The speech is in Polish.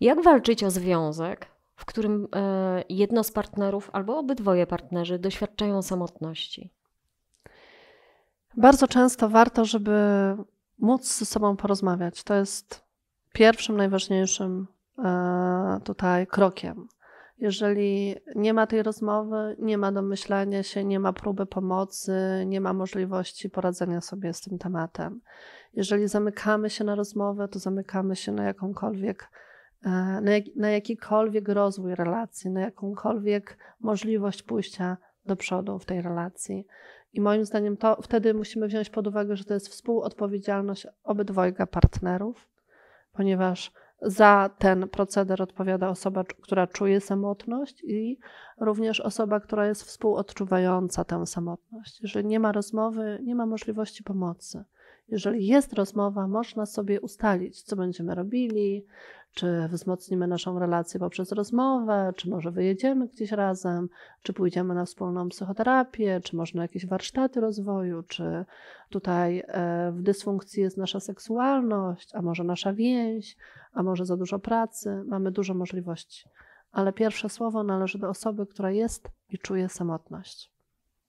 Jak walczyć o związek, w którym e, jedno z partnerów albo obydwoje partnerzy doświadczają samotności? Bardzo często warto, żeby móc ze sobą porozmawiać. To jest pierwszym, najważniejszym e, tutaj krokiem. Jeżeli nie ma tej rozmowy, nie ma domyślania się, nie ma próby pomocy, nie ma możliwości poradzenia sobie z tym tematem. Jeżeli zamykamy się na rozmowę, to zamykamy się na jakąkolwiek E, na, jak, na jakikolwiek rozwój relacji, na jakąkolwiek możliwość pójścia do przodu w tej relacji. I moim zdaniem to wtedy musimy wziąć pod uwagę, że to jest współodpowiedzialność obydwojga partnerów, ponieważ za ten proceder odpowiada osoba, która czuje samotność i również osoba, która jest współodczuwająca tę samotność, że nie ma rozmowy, nie ma możliwości pomocy. Jeżeli jest rozmowa, można sobie ustalić, co będziemy robili, czy wzmocnimy naszą relację poprzez rozmowę, czy może wyjedziemy gdzieś razem, czy pójdziemy na wspólną psychoterapię, czy można jakieś warsztaty rozwoju, czy tutaj e, w dysfunkcji jest nasza seksualność, a może nasza więź, a może za dużo pracy. Mamy dużo możliwości. Ale pierwsze słowo należy do osoby, która jest i czuje samotność.